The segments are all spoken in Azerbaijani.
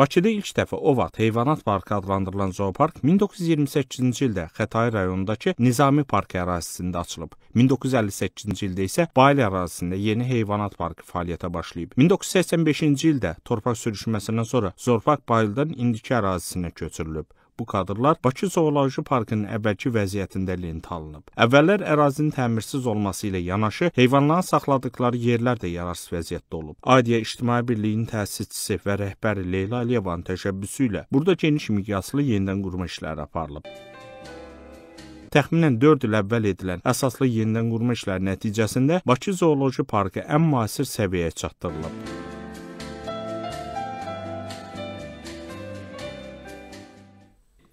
Bakıda ilk dəfə o vaxt heyvanat parkı adlandırılan zoopark 1928-ci ildə Xətai rayonundakı Nizami parkı ərazisində açılıb. 1958-ci ildə isə Bayıl ərazisində yeni heyvanat parkı fəaliyyətə başlayıb. 1985-ci ildə torpaq sürüşməsindən sonra Zorpark Bayıldan indiki ərazisinə köçürülüb bu kadrlar Bakı Zooloji Parkının əvvəlki vəziyyətində lentə alınıb. Əvvəllər ərazinin təmirsiz olması ilə yanaşı heyvanların saxladıqları yerlər də yararsız vəziyyətdə olub. Adiyə İctimai Birliyinin təsisçisi və rəhbəri Leyla Əliyevanın təşəbbüsü ilə burada geniş miqyaslı yenidən qurma işləri aparılıb təxminən 4 il əvvəl edilən əsaslı yenidən qurma işləri nəticəsində Bakı Zooloji Parkı ən müasir səviyyəyə çatdırılıb.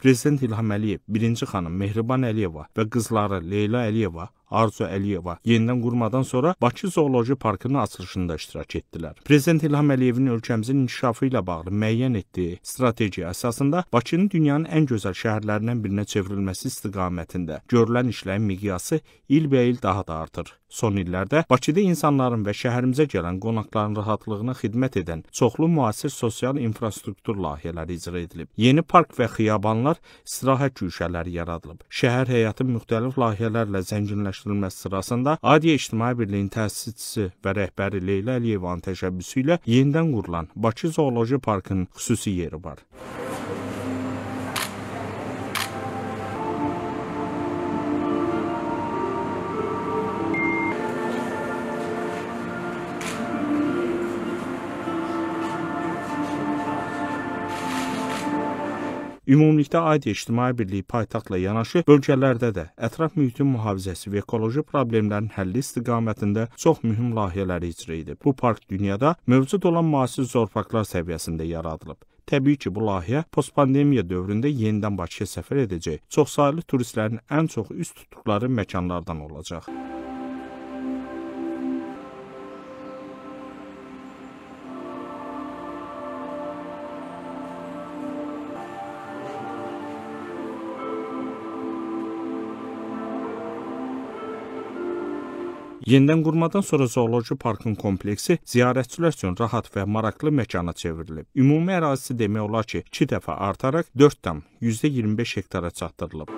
Prezident İlham Əliyev, birinci xanım Mehriban Əliyeva və qızları Leyla Əliyeva Arzu Əliyeva yenidən qurmadan sonra Bakı Zooloji Parkının açılışında iştirak etdilər. Prezident İlham Əliyevin ölkəmizin inkişafı ilə bağlı müəyyən etdiyi strategiya əsasında Bakının dünyanın ən gözəl şəhərlərindən birinə çevrilməsi istiqamətində görülən işlərin miqyası ilbəil daha da artır. Son illərdə Bakıda insanların və şəhərimizə gələn qonaqların rahatlığına xidmət edən çoxlu müasir sosial infrastruktur layihələri icra edilib. Yeni park və xiyabanlar istirahət güşələri yaradılıb. Şəhər həyatı müxtəlif layihələrlə zənginləşdirilib formalaşdırılması sırasında Adiyə İctimai Birliyinin təsisçisi və rəhbəri Leyla Əliyevanın təşəbbüsü ilə yenidən qurulan Bakı Zooloji Parkının xüsusi yeri var. Ümumilikdə AYD İctimai Birliyi paytaxtla yanaşı bölgələrdə də ətraf mühitin mühafizəsi və ekoloji problemlərin həlli istiqamətində çox mühüm layihələri icra edib. Bu park dünyada mövcud olan müasir zorfaqlar səviyyəsində yaradılıb. Təbii ki, bu layihə postpandemiya dövründə yenidən Bakıya səfər edəcək çoxsaylı turistlərin ən çox üst tutduqları məkanlardan olacaq. Yenidən qurmadan sonra zooloji parkın kompleksi ziyarətçilər üçün rahat və maraqlı məkana çevrilib. Ümumi ərazisi demək olar ki, 2 dəfə artaraq 4,25 hektara çatdırılıb.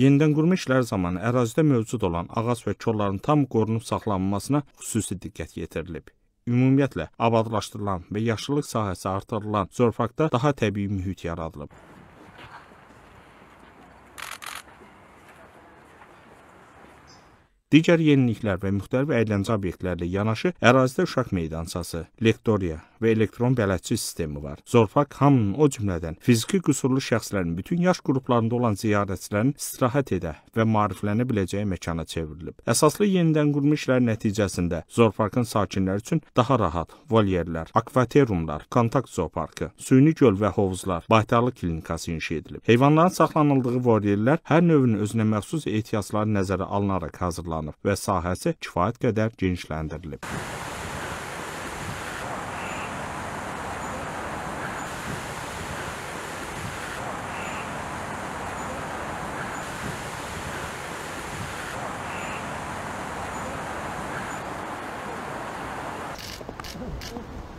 Yenidən qurma işləri zamanı ərazidə mövcud olan ağac və kolların tam qorunub saxlanılmasına xüsusi diqqət yetirilib. Ümumiyyətlə abadlaşdırılan və yaşıllıq sahəsi artırılan torpaqda daha təbii mühit yaradılıb. Digər yeniliklər və müxtəlif əyləncə obyektlərlə yanaşı ərazidə uşaq meydançası, lektoriya, və elektron bələdçi sistemi var. Zorfaq hamının o cümlədən fiziki qüsurlu şəxslərin bütün yaş qruplarında olan ziyarətçilərin istirahət edə və maariflənə biləcəyi məkana çevrilib. Əsaslı yenidən qurma işləri nəticəsində Zorfaqın sakinləri üçün daha rahat volyerlər, akvaterumlar, kontakt zooparkı, süni göl və hovuzlar, baytarlıq klinikası inşa edilib. Heyvanların saxlanıldığı voryerlər hər növün özünə məxsus ehtiyacları nəzərə alınaraq hazırlanıb və sahəsi kifayət qədər genişləndirilib. Thank you.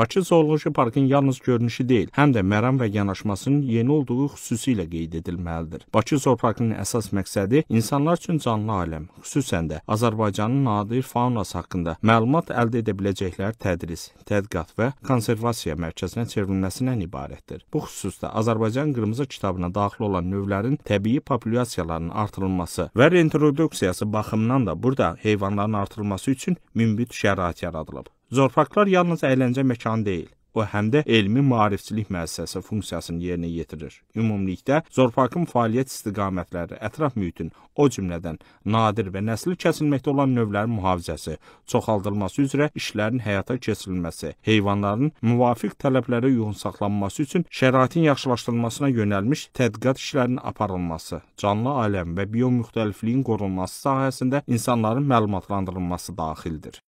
Bakı Zooloji Parkın yalnız görünüşü deyil, həm də məram və yanaşmasının yeni olduğu xüsusilə qeyd edilməlidir. Bakı Zooparkının əsas məqsədi insanlar üçün canlı aləm, xüsusən də Azərbaycanın nadir faunası haqqında məlumat əldə edə biləcəkləri tədris, tədqiqat və konservasiya mərkəzinə çevrilməsindən ibarətdir. Bu xüsusda Azərbaycan qırmızı kitabına daxil olan növlərin təbii populyasiyalarının artırılması və reintroduksiyası baxımından da burada heyvanların artırılması üçün mümbit şərait yaradılıb. Zorparklar yalnız əyləncə məkanı deyil, o həm də elmi maarifçilik müəssisəsi funksiyasını yerinə yetirir. Ümumilikdə Zorparkın fəaliyyət istiqamətləri, ətraf mühitin, o cümlədən nadir və nəsli kəsilməkdə olan növlərin mühafizəsi, çoxaldılması üzrə işlərin həyata keçirilməsi, heyvanların müvafiq tələblərə uyğun saxlanması üçün şəraitin yaxşılaşdırılmasına yönəlmiş tədqiqat işlərinin aparılması, canlı aləm və biomüxtəlifliyin qorunması sahəsində insanların məlumatlandırılması daxildir.